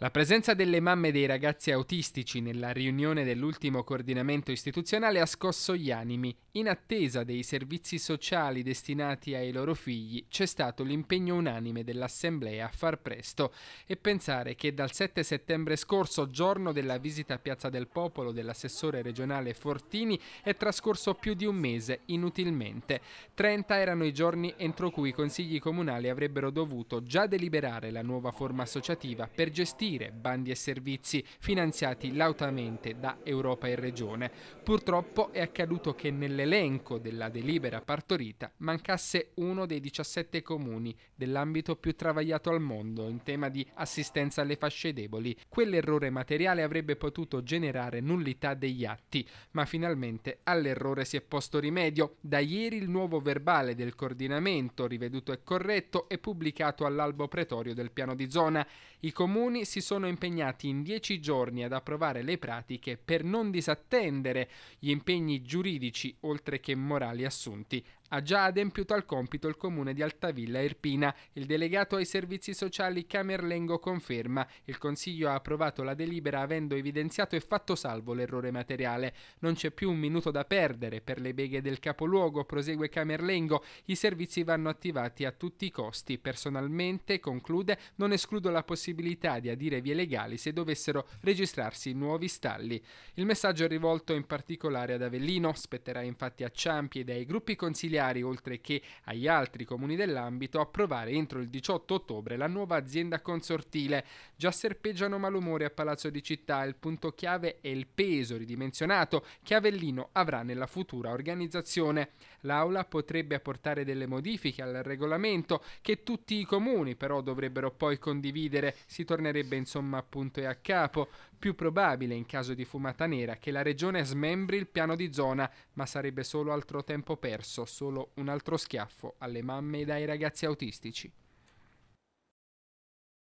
La presenza delle mamme dei ragazzi autistici nella riunione dell'ultimo coordinamento istituzionale ha scosso gli animi. In attesa dei servizi sociali destinati ai loro figli c'è stato l'impegno unanime dell'Assemblea a far presto e pensare che dal 7 settembre scorso, giorno della visita a Piazza del Popolo dell'assessore regionale Fortini, è trascorso più di un mese inutilmente. 30 erano i giorni entro cui i consigli comunali avrebbero dovuto già deliberare la nuova forma associativa per gestire garantire bandi e servizi finanziati lautamente da Europa e Regione. Purtroppo è accaduto che nell'elenco della delibera partorita mancasse uno dei 17 comuni dell'ambito più travagliato al mondo in tema di assistenza alle fasce deboli. Quell'errore materiale avrebbe potuto generare nullità degli atti, ma finalmente all'errore si è posto rimedio. Da ieri il nuovo verbale del coordinamento, riveduto e corretto, è pubblicato all'albo pretorio del piano di zona. I comuni si si sono impegnati in dieci giorni ad approvare le pratiche per non disattendere gli impegni giuridici oltre che morali assunti ha già adempiuto al compito il comune di Altavilla Irpina. Il delegato ai servizi sociali Camerlengo conferma. Il Consiglio ha approvato la delibera avendo evidenziato e fatto salvo l'errore materiale. Non c'è più un minuto da perdere per le beghe del capoluogo, prosegue Camerlengo. I servizi vanno attivati a tutti i costi. Personalmente, conclude, non escludo la possibilità di adire vie legali se dovessero registrarsi nuovi stalli. Il messaggio è rivolto in particolare ad Avellino. Spetterà infatti a Ciampi e dai gruppi consigliari ferroviari, oltre che agli altri comuni dell'ambito, approvare entro il 18 ottobre la nuova azienda consortile. Già serpeggiano malumori a Palazzo di Città, il punto chiave è il peso ridimensionato che Avellino avrà nella futura organizzazione. L'Aula potrebbe apportare delle modifiche al regolamento che tutti i comuni però dovrebbero poi condividere, si tornerebbe insomma a punto e a capo. Più probabile in caso di fumata nera che la regione smembri il piano di zona, ma sarebbe solo altro tempo perso, solo solo un altro schiaffo alle mamme e ai ragazzi autistici.